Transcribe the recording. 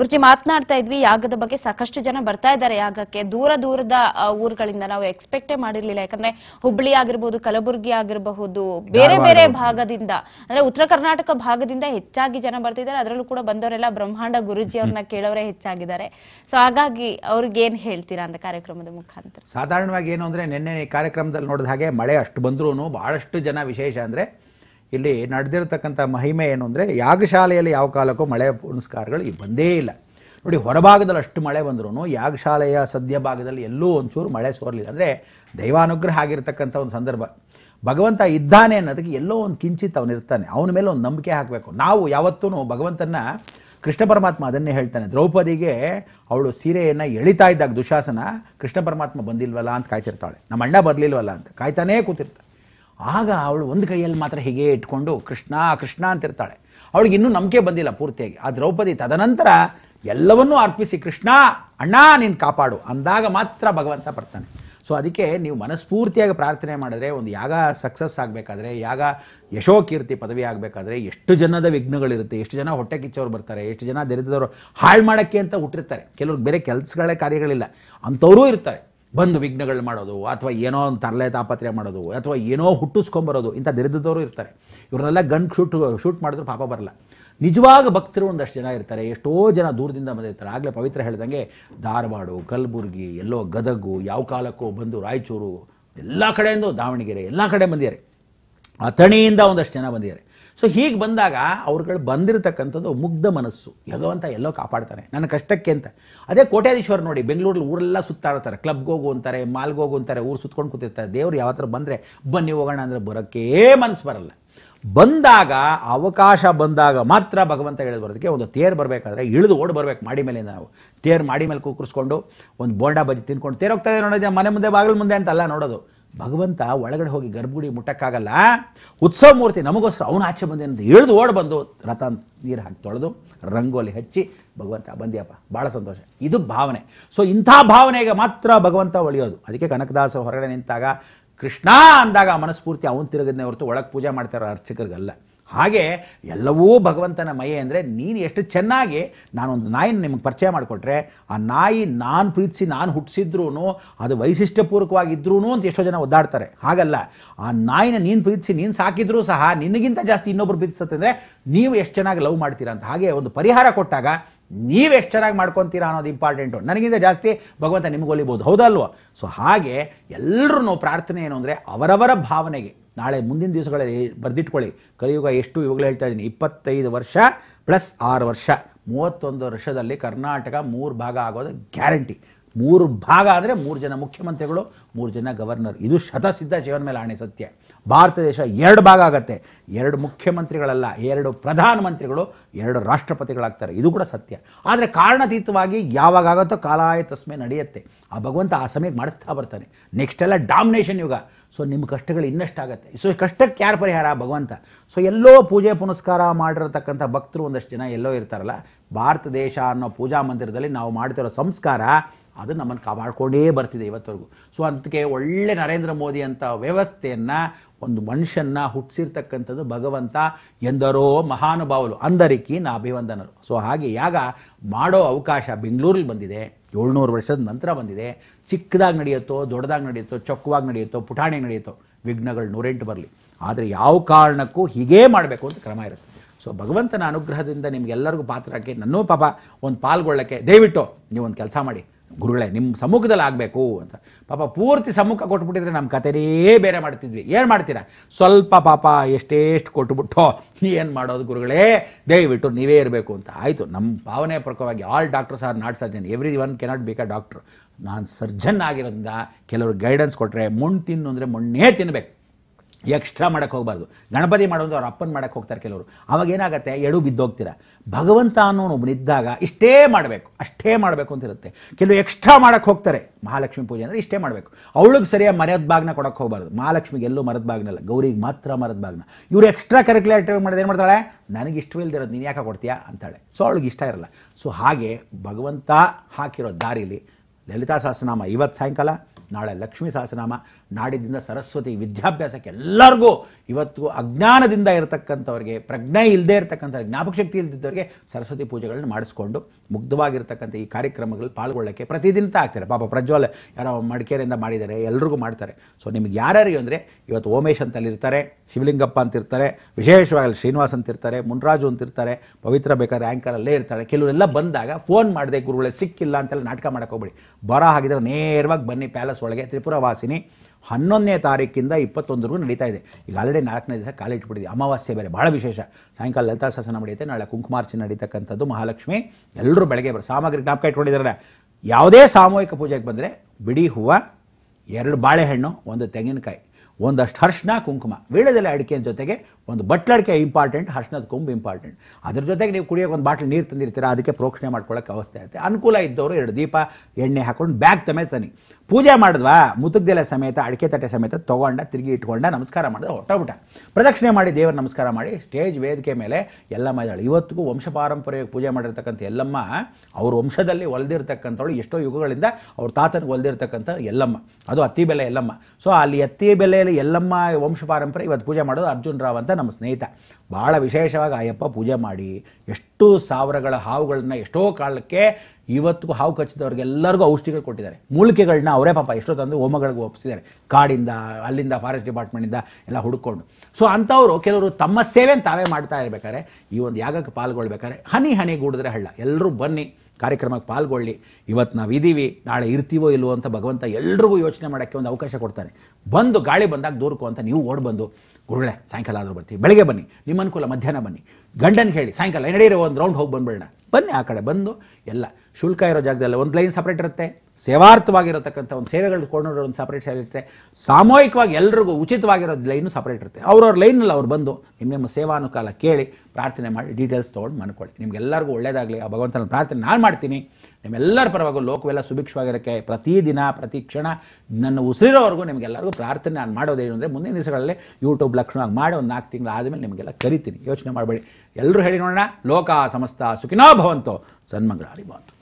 ಗುರುಜಿ ಮಾತನಾಡ್ತಾ ಇದ್ವಿ ಯಾಗದ ಬಗ್ಗೆ ಸಾಕಷ್ಟು ಜನ ಬರ್ತಾ ಇದ್ದಾರೆ ಯಾಗಕ್ಕೆ ದೂರ ದೂರದ ಊರುಗಳಿಂದ ನಾವು ಎಕ್ಸ್ಪೆಕ್ಟೇ ಮಾಡಿರ್ಲಿಲ್ಲ ಯಾಕಂದ್ರೆ ಹುಬ್ಳಿ ಆಗಿರ್ಬೋದು ಕಲಬುರಗಿ ಆಗಿರಬಹುದು ಬೇರೆ ಬೇರೆ ಭಾಗದಿಂದ ಅಂದ್ರೆ ಉತ್ತರ ಕರ್ನಾಟಕ ಭಾಗದಿಂದ ಹೆಚ್ಚಾಗಿ ಜನ ಬರ್ತಿದ್ದಾರೆ ಅದರಲ್ಲೂ ಕೂಡ ಬಂದವರೆಲ್ಲ ಬ್ರಹ್ಮಾಂಡ ಗುರುಜಿ ಅವ್ರನ್ನ ಕೇಳೋರೇ ಹೆಚ್ಚಾಗಿದ್ದಾರೆ ಸೊ ಹಾಗಾಗಿ ಅವ್ರಿಗೆ ಏನ್ ಹೇಳ್ತೀರಾ ಅಂತ ಕಾರ್ಯಕ್ರಮದ ಮುಖಾಂತರ ಸಾಧಾರಣವಾಗಿ ಏನು ಅಂದ್ರೆ ನಿನ್ನೆ ಕಾರ್ಯಕ್ರಮದಲ್ಲಿ ನೋಡಿದ ಹಾಗೆ ಮಳೆ ಅಷ್ಟು ಬಂದ್ರು ಬಹಳಷ್ಟು ಜನ ವಿಶೇಷ ಅಂದ್ರೆ ಇಲ್ಲಿ ನಡೆದಿರತಕ್ಕಂಥ ಮಹಿಮೆ ಏನು ಅಂದರೆ ಯಾಗಶಾಲೆಯಲ್ಲಿ ಯಾವ ಕಾಲಕ್ಕೂ ಮಳೆ ಪುನಸ್ಕಾರಗಳು ಬಂದೇ ಇಲ್ಲ ನೋಡಿ ಹೊರಭಾಗದಲ್ಲಿ ಅಷ್ಟು ಮಳೆ ಬಂದರೂ ಯಾಗಶಾಲೆಯ ಸದ್ಯ ಭಾಗದಲ್ಲಿ ಎಲ್ಲೂ ಒಂಚೂರು ಮಳೆ ಸೋರಲಿಲ್ಲ ಅಂದರೆ ದೈವಾನುಗ್ರಹ ಆಗಿರ್ತಕ್ಕಂಥ ಒಂದು ಸಂದರ್ಭ ಭಗವಂತ ಇದ್ದಾನೆ ಅನ್ನೋದಕ್ಕೆ ಎಲ್ಲೋ ಒಂದು ಕಿಂಚಿತ್ ಅವನಿರ್ತಾನೆ ಅವನ ಮೇಲೆ ಒಂದು ನಂಬಿಕೆ ಹಾಕಬೇಕು ನಾವು ಯಾವತ್ತೂ ಭಗವಂತನ ಕೃಷ್ಣ ಪರಮಾತ್ಮ ಅದನ್ನೇ ಹೇಳ್ತಾನೆ ದ್ರೌಪದಿಗೆ ಅವಳು ಸೀರೆಯನ್ನು ಎಳಿತಾ ಇದ್ದಾಗ ದುಶಾಸನ ಕೃಷ್ಣ ಪರಮಾತ್ಮ ಬಂದಿಲ್ವಲ್ಲ ಅಂತ ಕಾಯ್ತಿರ್ತಾಳೆ ನಮ್ಮ ಅಣ್ಣ ಬರಲಿಲ್ವಲ್ಲ ಅಂತ ಕಾಯ್ತಾನೇ ಕೂತಿರ್ತಾಳೆ ಆಗ ಅವಳು ಒಂದು ಕೈಯಲ್ಲಿ ಮಾತ್ರ ಹೀಗೆ ಇಟ್ಕೊಂಡು ಕೃಷ್ಣ ಕೃಷ್ಣ ಅಂತಿರ್ತಾಳೆ ಅವಳಿಗೆ ಇನ್ನೂ ನಂಬಿಕೆ ಬಂದಿಲ್ಲ ಪೂರ್ತಿಯಾಗಿ ಆ ದ್ರೌಪದಿ ತದನಂತರ ಎಲ್ಲವನ್ನೂ ಅರ್ಪಿಸಿ ಕೃಷ್ಣ ಅಣ್ಣ ನೀನು ಕಾಪಾಡು ಅಂದಾಗ ಮಾತ್ರ ಭಗವಂತ ಬರ್ತಾನೆ ಸೊ ಅದಕ್ಕೆ ನೀವು ಮನಸ್ಫೂರ್ತಿಯಾಗಿ ಪ್ರಾರ್ಥನೆ ಮಾಡಿದ್ರೆ ಒಂದು ಯಾಗ ಸಕ್ಸಸ್ ಆಗಬೇಕಾದ್ರೆ ಯಾಗ ಯಶೋಕೀರ್ತಿ ಪದವಿ ಆಗಬೇಕಾದ್ರೆ ಎಷ್ಟು ಜನದ ವಿಘ್ನಗಳಿರುತ್ತೆ ಎಷ್ಟು ಜನ ಹೊಟ್ಟೆ ಕಿಚ್ಚೋರು ಬರ್ತಾರೆ ಎಷ್ಟು ಜನ ದರಿದ್ರದವರು ಹಾಳು ಮಾಡೋಕ್ಕೆ ಅಂತ ಹುಟ್ಟಿರ್ತಾರೆ ಕೆಲವ್ರಿಗೆ ಬೇರೆ ಕೆಲಸಗಳೇ ಕಾರ್ಯಗಳಿಲ್ಲ ಅಂಥವರೂ ಇರ್ತಾರೆ ಬಂದು ವಿಘ್ನಗಳು ಮಾಡೋದು ಅಥವಾ ಏನೋ ಒಂದು ತರಲೆ ತಾಪತ್ರೆ ಮಾಡೋದು ಅಥವಾ ಏನೋ ಹುಟ್ಟಿಸ್ಕೊಂಬರೋದು ಇಂಥ ದರಿದ್ರದವರು ಇರ್ತಾರೆ ಇವ್ರನ್ನೆಲ್ಲ ಗನ್ ಶೂಟ್ ಶೂಟ್ ಮಾಡಿದ್ರು ಪಾಪ ಬರಲ್ಲ ನಿಜವಾಗ ಭಕ್ತರು ಒಂದಷ್ಟು ಜನ ಇರ್ತಾರೆ ಎಷ್ಟೋ ಜನ ದೂರದಿಂದ ಬಂದಿರ್ತಾರೆ ಆಗಲೇ ಪವಿತ್ರ ಹೇಳ್ದಂಗೆ ಧಾರವಾಡ ಕಲಬುರಗಿ ಎಲ್ಲೋ ಗದಗು ಯಾವ ಕಾಲಕ್ಕೂ ಬಂದು ರಾಯಚೂರು ಎಲ್ಲ ಕಡೆಯಿಂದ ದಾವಣಗೆರೆ ಎಲ್ಲ ಕಡೆ ಬಂದಿದ್ದಾರೆ ಆ ತಣಿಯಿಂದ ಒಂದಷ್ಟು ಜನ ಬಂದಿದ್ದಾರೆ ಸೊ ಹೀಗೆ ಬಂದಾಗ ಅವ್ರುಗಳು ಬಂದಿರತಕ್ಕಂಥದ್ದು ಮುಗ್ಧ ಮನಸ್ಸು ಭಗವಂತ ಎಲ್ಲೋ ಕಾಪಾಡ್ತಾನೆ ನನ್ನ ಕಷ್ಟಕ್ಕೆ ಅಂತ ಅದೇ ಕೋಟ್ಯಾಧೀಶ್ವರ ನೋಡಿ ಬೆಂಗಳೂರಲ್ಲಿ ಊರೆಲ್ಲ ಸುತ್ತಾಡ್ತಾರೆ ಕ್ಲಬ್ಗೆ ಹೋಗು ಅಂತಾರೆ ಮಾಲ್ಗೆ ಅಂತಾರೆ ಊರು ಸುತ್ಕೊಂಡು ಕೂತಿರ್ತಾರೆ ದೇವ್ರು ಯಾವ ಥರ ಬಂದರೆ ಬನ್ನಿ ಹೋಗೋಣ ಅಂದರೆ ಬರೋಕ್ಕೇ ಮನಸ್ಸು ಬರಲ್ಲ ಬಂದಾಗ ಅವಕಾಶ ಬಂದಾಗ ಮಾತ್ರ ಭಗವಂತ ಹೇಳಿದ ಬರೋದಕ್ಕೆ ಒಂದು ತೇರು ಬರಬೇಕಾದ್ರೆ ಇಳಿದು ಓಡಿ ಬರಬೇಕು ಮಾಡಿ ಮೇಲೆ ನಾವು ತೇರು ಮಾಡಿ ಮೇಲೆ ಕೂಕರಿಸ್ಕೊಂಡು ಒಂದು ಬೋಂಡಾ ಬಜ್ಜಿ ತಿನ್ಕೊಂಡು ತೇರು ಹೋಗ್ತಾ ಇದೆ ಮನೆ ಮುಂದೆ ಬಾಗಿಲು ಮುಂದೆ ಅಂತಲ್ಲ ನೋಡೋದು ಭಗವಂತ ಒಳಗಡೆ ಹೋಗಿ ಗರ್ಭಗುಡಿ ಮುಟ್ಟಕ್ಕಾಗಲ್ಲ ಉತ್ಸವ ಮೂರ್ತಿ ನಮಗೋಸ್ಕರ ಅವನ ಆಚೆ ಅಂತ ಇಳಿದು ಓಡ್ ಬಂದು ರಥ ನೀರು ಹಾಕಿ ತೊಳೆದು ರಂಗೋಲಿ ಹಚ್ಚಿ ಭಗವಂತ ಬಂದಿಯಪ್ಪ ಭಾಳ ಸಂತೋಷ ಇದು ಭಾವನೆ ಸೊ ಇಂಥ ಭಾವನೆಗೆ ಮಾತ್ರ ಭಗವಂತ ಒಳಿಯೋದು ಅದಕ್ಕೆ ಕನಕದಾಸ ಹೊರಗಡೆ ನಿಂತಾಗ ಕೃಷ್ಣ ಅಂದಾಗ ಮನಸ್ಫೂರ್ತಿ ಅವನು ತಿರುಗದನ್ನೇ ಹೊರತು ಒಳಗೆ ಪೂಜೆ ಮಾಡ್ತಾರೆ ಅರ್ಚಕರಿಗಲ್ಲ ಹಾಗೆ ಎಲ್ಲವೂ ಭಗವಂತನ ಮಯೆ ಅಂದರೆ ನೀನು ಎಷ್ಟು ಚೆನ್ನಾಗಿ ನಾನೊಂದು ನಾಯಿನ ನಿಮಗೆ ಪರಿಚಯ ಮಾಡಿಕೊಟ್ರೆ ಆ ನಾಯಿ ನಾನು ಪ್ರೀತಿಸಿ ನಾನು ಹುಟ್ಟಿಸಿದ್ರೂ ಅದು ವೈಶಿಷ್ಟ್ಯಪೂರ್ವಕವಾಗಿದ್ರೂ ಅಂತ ಎಷ್ಟೋ ಜನ ಒದ್ದಾಡ್ತಾರೆ ಹಾಗಲ್ಲ ಆ ನಾಯಿನ ನೀನು ಪ್ರೀತಿಸಿ ನೀನು ಸಾಕಿದ್ರೂ ಸಹ ನಿನಗಿಂತ ಜಾಸ್ತಿ ಇನ್ನೊಬ್ಬರು ಪ್ರೀತಿಸುತ್ತೆ ನೀವು ಎಷ್ಟು ಚೆನ್ನಾಗಿ ಲವ್ ಮಾಡ್ತೀರಾ ಅಂತ ಹಾಗೆ ಒಂದು ಪರಿಹಾರ ಕೊಟ್ಟಾಗ ನೀವು ಎಷ್ಟು ಚೆನ್ನಾಗಿ ಮಾಡ್ಕೊತೀರಾ ಅನ್ನೋದು ಇಂಪಾರ್ಟೆಂಟು ನನಗಿಂತ ಜಾಸ್ತಿ ಭಗವಂತ ನಿಮಗೆ ಒಲಿಬೋದು ಹೌದಲ್ವ ಸೊ ಹಾಗೆ ಎಲ್ಲರೂ ಪ್ರಾರ್ಥನೆ ಏನು ಅಂದರೆ ಅವರವರ ಭಾವನೆಗೆ ನಾಳೆ ಮುಂದಿನ ದಿವಸಗಳಲ್ಲಿ ಬರೆದಿಟ್ಕೊಳ್ಳಿ ಕಲಿಯುಗ ಎಷ್ಟು ಇವಾಗಲೇ ಹೇಳ್ತಾ ಇದ್ದೀನಿ ಇಪ್ಪತ್ತೈದು ವರ್ಷ ಪ್ಲಸ್ ಆರು ವರ್ಷ ಮೂವತ್ತೊಂದು ವರ್ಷದಲ್ಲಿ ಕರ್ನಾಟಕ ಮೂರು ಭಾಗ ಆಗೋದು ಗ್ಯಾರಂಟಿ ಮೂರು ಭಾಗ ಆದರೆ ಮೂರು ಜನ ಮುಖ್ಯಮಂತ್ರಿಗಳು ಮೂರು ಜನ ಗವರ್ನರ್ ಇದು ಶತಸಿದ್ಧ ಜೀವನ ಮೇಲೆ ಆಣೆ ಸತ್ಯ ಭಾರತ ದೇಶ ಎರಡು ಭಾಗ ಆಗತ್ತೆ ಎರಡು ಮುಖ್ಯಮಂತ್ರಿಗಳಲ್ಲ ಎರಡು ಪ್ರಧಾನಮಂತ್ರಿಗಳು ಎರಡು ರಾಷ್ಟ್ರಪತಿಗಳಾಗ್ತಾರೆ ಇದು ಕೂಡ ಸತ್ಯ ಆದರೆ ಕಾರಣತೀತವಾಗಿ ಯಾವಾಗ ಆಗುತ್ತೋ ಕಾಲಾಯ ತಸ್ಮೆ ನಡೆಯುತ್ತೆ ಆ ಭಗವಂತ ಆ ಸಮಯಕ್ಕೆ ಮಾಡಿಸ್ತಾ ಬರ್ತಾನೆ ನೆಕ್ಸ್ಟ್ ಎಲ್ಲ ಡಾಮಿನೇಷನ್ ಯುಗ ಸೊ ನಿಮ್ಮ ಕಷ್ಟಗಳು ಇನ್ನಷ್ಟು ಆಗುತ್ತೆ ಸೊ ಕಷ್ಟಕ್ಕೆ ಯಾರು ಪರಿಹಾರ ಭಗವಂತ ಸೊ ಎಲ್ಲೋ ಪೂಜೆ ಪುನಸ್ಕಾರ ಮಾಡಿರತಕ್ಕಂಥ ಭಕ್ತರು ಒಂದಷ್ಟು ಜನ ಎಲ್ಲೋ ಇರ್ತಾರಲ್ಲ ಭಾರತ ದೇಶ ಅನ್ನೋ ಪೂಜಾ ಮಂದಿರದಲ್ಲಿ ನಾವು ಮಾಡ್ತಿರೋ ಸಂಸ್ಕಾರ ಅದು ನಮ್ಮನ್ನು ಕಾಪಾಡ್ಕೊಂಡೇ ಬರ್ತಿದೆ ಇವತ್ತವರೆಗೂ ಸೊ ಅದಕ್ಕೆ ಒಳ್ಳೆ ನರೇಂದ್ರ ಮೋದಿ ಅಂತ ವ್ಯವಸ್ಥೆಯನ್ನು ಒಂದು ಮನುಷ್ಯನ್ನ ಹುಟ್ಟಿಸಿರ್ತಕ್ಕಂಥದ್ದು ಭಗವಂತ ಎಂದರೋ ಮಹಾನುಭಾವಲು ಅಂದರಿಕಿ ನಾ ಅಭಿವಂದನರು ಸೊ ಹಾಗೆ ಯಾಗ ಮಾಡೋ ಅವಕಾಶ ಬೆಂಗಳೂರಲ್ಲಿ ಬಂದಿದೆ ಏಳ್ನೂರು ವರ್ಷದ ನಂತರ ಬಂದಿದೆ ಚಿಕ್ಕದಾಗಿ ನಡೆಯುತ್ತೋ ದೊಡ್ಡದಾಗಿ ನಡೆಯುತ್ತೋ ಚೊಕ್ಕವಾಗಿ ನಡೆಯುತ್ತೋ ಪುಟಾಣಿ ನಡೆಯುತ್ತೋ ವಿಘ್ನಗಳು ನೂರೆಂಟು ಬರಲಿ ಆದರೆ ಯಾವ ಕಾರಣಕ್ಕೂ ಹೀಗೇ ಮಾಡಬೇಕು ಅಂತ ಕ್ರಮ ಇರುತ್ತೆ ಸೊ ಭಗವಂತನ ಅನುಗ್ರಹದಿಂದ ನಿಮಗೆಲ್ಲರಿಗೂ ಪಾತ್ರಕ್ಕೆ ನನ್ನೂ ಪಾಪ ಒಂದು ಪಾಲ್ಗೊಳ್ಳೋಕ್ಕೆ ದಯವಿಟ್ಟು ನೀವೊಂದು ಕೆಲಸ ಮಾಡಿ ಗುರುಗಳೇ ನಿಮ್ಮ ಸಮ್ಮುಖದಲ್ಲಿ ಆಗಬೇಕು ಅಂತ ಪಾಪ ಪೂರ್ತಿ ಸಮ್ಮುಖ ಕೊಟ್ಬಿಟ್ಟಿದ್ರೆ ನಮ್ಮ ಕಥೆನೇ ಬೇರೆ ಮಾಡ್ತಿದ್ವಿ ಏನು ಮಾಡ್ತೀರಾ ಸ್ವಲ್ಪ ಪಾಪ ಎಷ್ಟೇಷ್ಟು ಕೊಟ್ಬಿಟ್ಟು ಏನು ಮಾಡೋದು ಗುರುಗಳೇ ದಯವಿಟ್ಟು ನೀವೇ ಇರಬೇಕು ಅಂತ ಆಯಿತು ನಮ್ಮ ಭಾವನೆ ಪ್ರಕವಾಗಿ all doctors are not surgeon everyone cannot ಬೇಕ ಡಾಕ್ಟ್ರು ನಾನು ಸರ್ಜನ್ ಆಗಿರೋದ್ರಿಂದ ಕೆಲವರು ಗೈಡೆನ್ಸ್ ಕೊಟ್ಟರೆ ಮಣ್ಣು ತಿನ್ನು ಅಂದರೆ ಮಣ್ಣೇ ತಿನ್ನಬೇಕು ಎಕ್ಸ್ಟ್ರಾ ಮಾಡೋಕ್ಕೆ ಹೋಗಬಾರ್ದು ಗಣಪತಿ ಮಾಡೋದು ಅವ್ರ ಅಪ್ಪನ ಮಾಡಕ್ಕೆ ಹೋಗ್ತಾರೆ ಕೆಲವರು ಅವಾಗ ಏನಾಗುತ್ತೆ ಎಡು ಬಿದ್ದೋಗ್ತೀರಾ ಭಗವಂತ ಒಬ್ಬನಿದ್ದಾಗ ಇಷ್ಟೇ ಮಾಡಬೇಕು ಅಷ್ಟೇ ಮಾಡಬೇಕು ಅಂತಿರುತ್ತೆ ಕೆಲವು ಎಕ್ಸ್ಟ್ರಾ ಮಾಡೋಕ್ಕೆ ಹೋಗ್ತಾರೆ ಮಹಾಲಕ್ಷ್ಮಿ ಪೂಜೆ ಅಂದರೆ ಇಷ್ಟೇ ಮಾಡಬೇಕು ಅವಳಿಗೆ ಸರಿಯಾಗಿ ಮರದ ಭಾಗನ ಕೊಡೋಕೆ ಹೋಗಬಾರ್ದು ಮಹಾಲಕ್ಷ್ಮಿಗೆ ಎಲ್ಲೂ ಮರದ ಭಾಗನಲ್ಲ ಗೌರಿಗೆ ಮಾತ್ರ ಮರದ ಭಾಗನ ಇವರು ಎಕ್ಸ್ಟ್ರಾ ಆಕ್ಟಿವ್ ಮಾಡೋದು ಏನು ಮಾಡ್ತಾಳೆ ನನಗೆ ಇಷ್ಟವಿಲ್ಲದೆ ಇಲ್ದಿರೋದು ನೀನು ಯಾಕೆ ಕೊಡ್ತೀಯಾ ಅಂತಾಳೆ ಸೊ ಅವಳಿಗೆ ಇಷ್ಟ ಇರಲ್ಲ ಸೊ ಹಾಗೆ ಭಗವಂತ ಹಾಕಿರೋ ದಾರಿಲಿ ಲಲಿತಾ ಸಹಸ್ರನಾಮ ಇವತ್ತು ಸಾಯಂಕಾಲ ನಾಳೆ ಲಕ್ಷ್ಮೀ ಸಹಸ್ರನಾಮ ನಾಡಿದಿಂದ ಸರಸ್ವತಿ ವಿದ್ಯಾಭ್ಯಾಸಕ್ಕೆ ಎಲ್ಲರಿಗೂ ಇವತ್ತು ಅಜ್ಞಾನದಿಂದ ಇರತಕ್ಕಂಥವ್ರಿಗೆ ಪ್ರಜ್ಞೆ ಇಲ್ಲದೆ ಇರತಕ್ಕಂಥ ಜ್ಞಾಪಕಶಕ್ತಿ ಇಲ್ದಿದ್ದವರಿಗೆ ಸರಸ್ವತಿ ಪೂಜೆಗಳನ್ನ ಮಾಡಿಸ್ಕೊಂಡು ಮುಗ್ಧವಾಗಿರ್ತಕ್ಕಂಥ ಈ ಕಾರ್ಯಕ್ರಮಗಳು ಪಾಲ್ಗೊಳ್ಳೋಕ್ಕೆ ಪ್ರತಿದಿನ ಆಗ್ತಾರೆ ಪಾಪ ಪ್ರಜ್ವಲ್ ಯಾರೋ ಮಡಿಕೇರಿಯಿಂದ ಮಾಡಿದ್ದಾರೆ ಎಲ್ರಿಗೂ ಮಾಡ್ತಾರೆ ಸೊ ನಿಮ್ಗೆ ಯಾರ್ಯಾರು ಅಂದರೆ ಇವತ್ತು ಓಮೇಶ್ ಅಂತಲ್ಲಿರ್ತಾರೆ ಶಿವಲಿಂಗಪ್ಪ ಅಂತಿರ್ತಾರೆ ವಿಶೇಷವಾಗಿ ಶ್ರೀನಿವಾಸ್ ಅಂತಿರ್ತಾರೆ ಮುನ್ರಾಜು ಅಂತಿರ್ತಾರೆ ಪವಿತ್ರ ಬೇಕಾದ್ರೆ ಆ್ಯಂಕರಲ್ಲೇ ಇರ್ತಾರೆ ಕೆಲವರೆಲ್ಲ ಬಂದಾಗ ಫೋನ್ ಮಾಡಿದೆ ಗುರುಗಳೇ ಸಿಕ್ಕಿಲ್ಲ ಅಂತೆಲ್ಲ ನಾಟಕ ಹೋಗಬೇಡಿ ಬರ ಹಾಗಿದ್ರೆ ನೇರವಾಗಿ ಬನ್ನಿ ಪ್ಯಾಲೇಸ್ ಒಳಗೆ ತ್ರಿಪುರ ವಾಸಿನಿ ಹನ್ನೊಂದನೇ ತಾರೀಕಿಂದ ಇಪ್ಪತ್ತೊಂದರೆಗೂ ನಡೀತಾ ಇದೆ ಈಗ ಆಲ್ರೆಡಿ ನಾಲ್ಕನೇ ದಿವಸ ಕಾಲೇಜ್ ಇಟ್ಬಿಟ್ಟಿದೆ ಅಮಾವಾಸ್ಯೆ ಬೇರೆ ಭಾಳ ವಿಶೇಷ ಸಾಯಂಕಾಲ ಲಲಿತಾ ಶಾಸನ ನಡೆಯುತ್ತೆ ನಾಳೆ ಕುಂಕುಮಾರ್ಚಿ ನಡೀತಕ್ಕಂಥದ್ದು ಮಹಾಲಕ್ಷ್ಮಿ ಎಲ್ಲರೂ ಬೆಳಗ್ಗೆ ಬರೋ ಸಾಮಗ್ರಿ ಜ್ಞಾಪಕ ಇಟ್ಕೊಂಡಿದ್ದಾರೆ ಯಾವುದೇ ಸಾಮೂಹಿಕ ಪೂಜೆಗೆ ಬಂದರೆ ಬಿಡಿ ಹೂವು ಎರಡು ಬಾಳೆಹಣ್ಣು ಒಂದು ತೆಂಗಿನಕಾಯಿ ಒಂದಷ್ಟು ಹರ್ಷಣ ಕುಂಕುಮ ವೀಳ್ಯದೆಲೆ ಅಡಿಕೆ ಜೊತೆಗೆ ಒಂದು ಬಟ್ಲಡಿಕೆ ಇಂಪಾರ್ಟೆಂಟ್ ಹರ್ಷಣದ ಕೊಂಬು ಇಂಪಾರ್ಟೆಂಟ್ ಅದ್ರ ಜೊತೆಗೆ ನೀವು ಕುಡಿಯೋಕೆ ಒಂದು ಬಾಟ್ಲು ನೀರು ತಂದಿರ್ತೀರ ಅದಕ್ಕೆ ಪ್ರೋಕ್ಷಣೆ ಮಾಡ್ಕೊಳ್ಳೋಕೆ ಅವಸ್ಥೆ ಆಗುತ್ತೆ ಅನುಕೂಲ ಇದ್ದವರು ಎರಡು ದೀಪ ಎಣ್ಣೆ ಹಾಕೊಂಡು ಬ್ಯಾಗ್ ತಮೆ ತನಿ ಪೂಜೆ ಮಾಡಿದ್ವಾ ಮುತುಗ್ದೆಲೆ ಸಮೇತ ಅಡಿಕೆ ತಟ್ಟೆ ಸಮೇತ ತೊಗೊಂಡ ತಿರುಗಿ ಇಟ್ಕೊಂಡ ನಮಸ್ಕಾರ ಮಾಡಿದ ಊಟ ಪ್ರದಕ್ಷಿಣೆ ಮಾಡಿ ದೇವರ ನಮಸ್ಕಾರ ಮಾಡಿ ಸ್ಟೇಜ್ ವೇದಿಕೆ ಮೇಲೆ ಎಲ್ಲಮ್ಮ ಇದ್ದಾಳೆ ಇವತ್ತಿಗೂ ವಂಶ ಪಾರಂಪರ್ಯ ಪೂಜೆ ಮಾಡಿರ್ತಕ್ಕಂಥ ಎಲ್ಲಮ್ಮ ಅವ್ರ ವಂಶದಲ್ಲಿ ಒಲ್ದಿರ್ತಕ್ಕಂಥವಳು ಎಷ್ಟೋ ಯುಗಗಳಿಂದ ಅವ್ರ ತಾತನಿಗೆ ಒಲ್ದಿರ್ತಕ್ಕಂಥ ಎಲ್ಲಮ್ಮ ಅದು ಅತ್ತಿ ಬೆಲೆ ಎಲ್ಲಮ್ಮ ಸೊ ಅಲ್ಲಿ ಅತ್ತಿ ಬೆಲೆಯಲ್ಲಿ ಎಲ್ಲಮ್ಮ ವಂಶ ಪಾರಂಪರೆ ಇವತ್ತು ಪೂಜೆ ಮಾಡೋದು ಅರ್ಜುನ್ ರಾವ್ ಅಂತ ನಮ್ಮ ಸ್ನೇಹಿತ ಭಾಳ ವಿಶೇಷವಾಗಿ ಆಯಪ್ಪ ಪೂಜೆ ಮಾಡಿ ಎಷ್ಟು ಸಾವಿರಗಳ ಹಾವುಗಳನ್ನ ಎಷ್ಟೋ ಕಾಲಕ್ಕೆ ಇವತ್ತಿಗೂ ಹಾವು ಎಲ್ಲರಿಗೂ ಔಷಧಿಗಳು ಕೊಟ್ಟಿದ್ದಾರೆ ಮೂಲಿಕೆಗಳನ್ನ ಅವರೇ ಪಾಪ ಎಷ್ಟೋ ತಂದು ಹೋಮಗಳಿಗೆ ಒಪ್ಪಿಸಿದ್ದಾರೆ ಕಾಡಿಂದ ಅಲ್ಲಿಂದ ಫಾರೆಸ್ಟ್ ಡಿಪಾರ್ಟ್ಮೆಂಟಿಂದ ಎಲ್ಲ ಹುಡುಕೊಂಡು ಸೊ ಅಂಥವ್ರು ಕೆಲವರು ತಮ್ಮ ಸೇವೆನ ತಾವೇ ಮಾಡ್ತಾ ಇರ್ಬೇಕಾರೆ ಈ ಒಂದು ಯಾಗಕ್ಕೆ ಪಾಲ್ಗೊಳ್ಬೇಕಾದ್ರೆ ಹನಿ ಹನಿ ಗೂಡಿದ್ರೆ ಹಳ್ಳ ಎಲ್ಲರೂ ಬನ್ನಿ ಕಾರ್ಯಕ್ರಮಕ್ಕೆ ಪಾಲ್ಗೊಳ್ಳಿ ಇವತ್ತು ನಾವು ಇದ್ದೀವಿ ನಾಳೆ ಇರ್ತೀವೋ ಇಲ್ವೋ ಅಂತ ಭಗವಂತ ಎಲ್ರಿಗೂ ಯೋಚನೆ ಮಾಡೋಕ್ಕೆ ಒಂದು ಅವಕಾಶ ಕೊಡ್ತಾನೆ ಬಂದು ಗಾಳಿ ಬಂದಾಗ ದೂರಕೋ ಅಂತ ನೀವು ಓಡ್ಬಂದು ಬಂದು ಗುರುಳೆ ಸಾಯಂಕಾಲ ಆದರೂ ಬರ್ತೀವಿ ಬೆಳಗ್ಗೆ ಬನ್ನಿ ನಿಮ್ಮ ಅನುಕೂಲ ಮಧ್ಯಾಹ್ನ ಬನ್ನಿ ಗಂಡನ ಹೇಳಿ ಸಾಯಂಕಾಲ ನಡೀರಿ ಒಂದು ರೌಂಡ್ ಹೋಗಿ ಬಂದ್ಬಿಡೋಣ ಬನ್ನಿ ಆ ಕಡೆ ಬಂದು ಎಲ್ಲ ಶುಲ್ಕ ಇರೋ ಜಾಗದಲ್ಲಿ ಒಂದು ಲೈನ್ ಸಪ್ರೇಟ್ ಇರುತ್ತೆ ಸೇವಾರ್ಥವಾಗಿರತಕ್ಕಂಥ ಒಂದು ಸೇವೆಗಳು ಕೊಡೋರು ಒಂದು ಸಪ್ರೇಟ್ ಸೇವೆ ಇರುತ್ತೆ ಸಾಮೂಹಿಕವಾಗಿ ಎಲ್ರಿಗೂ ಉಚಿತವಾಗಿರೋ ಲೈನು ಸಪ್ರೇಟ್ ಇರುತ್ತೆ ಅವ್ರವ್ರ ಲೈನಲ್ಲಿ ಅವ್ರು ಬಂದು ನಿಮ್ಮ ನಿಮ್ಮ ಸೇವಾನುಕಾಲ ಕೇಳಿ ಪ್ರಾರ್ಥನೆ ಮಾಡಿ ಡೀಟೇಲ್ಸ್ ತೊಗೊಂಡು ಮನ್ಕೊಳ್ಳಿ ನಿಮ್ಗೆಲ್ಲರಿಗೂ ಒಳ್ಳೆಯದಾಗಲಿ ಆ ಭಗವಂತನ ಪ್ರಾರ್ಥನೆ ನಾನು ಮಾಡ್ತೀನಿ ನಿಮ್ಮೆಲ್ಲರ ಪರವಾಗೂ ಲೋಕವೆಲ್ಲ ಸುಭಿಕ್ಷವಾಗಿರೋಕ್ಕೆ ಪ್ರತಿದಿನ ಪ್ರತಿ ಕ್ಷಣ ನನ್ನ ಉಸಿರಿರೋವರೆಗೂ ನಿಮಗೆಲ್ಲರಿಗೂ ಪ್ರಾರ್ಥನೆ ನಾನು ಮಾಡೋದೇನು ಅಂದರೆ ಮುಂದಿನ ದಿವಸಗಳಲ್ಲಿ ಯೂಟ್ಯೂಬ್ ಲಕ್ಷಣವಾಗಿ ಮಾಡಿ ಒಂದು ನಾಲ್ಕು ತಿಂಗಳು ಆದಮೇಲೆ ನಿಮಗೆಲ್ಲ ಕರಿತೀನಿ ಯೋಚನೆ ಮಾಡಬೇಡಿ ಎಲ್ಲರೂ ಹೇಳಿ ನೋಡೋಣ ಲೋಕ ಸಮಸ್ತ ಸುಖಿನೋ ಭವಂತೋ ಸನ್ಮಂಗಳ ಭವಂತು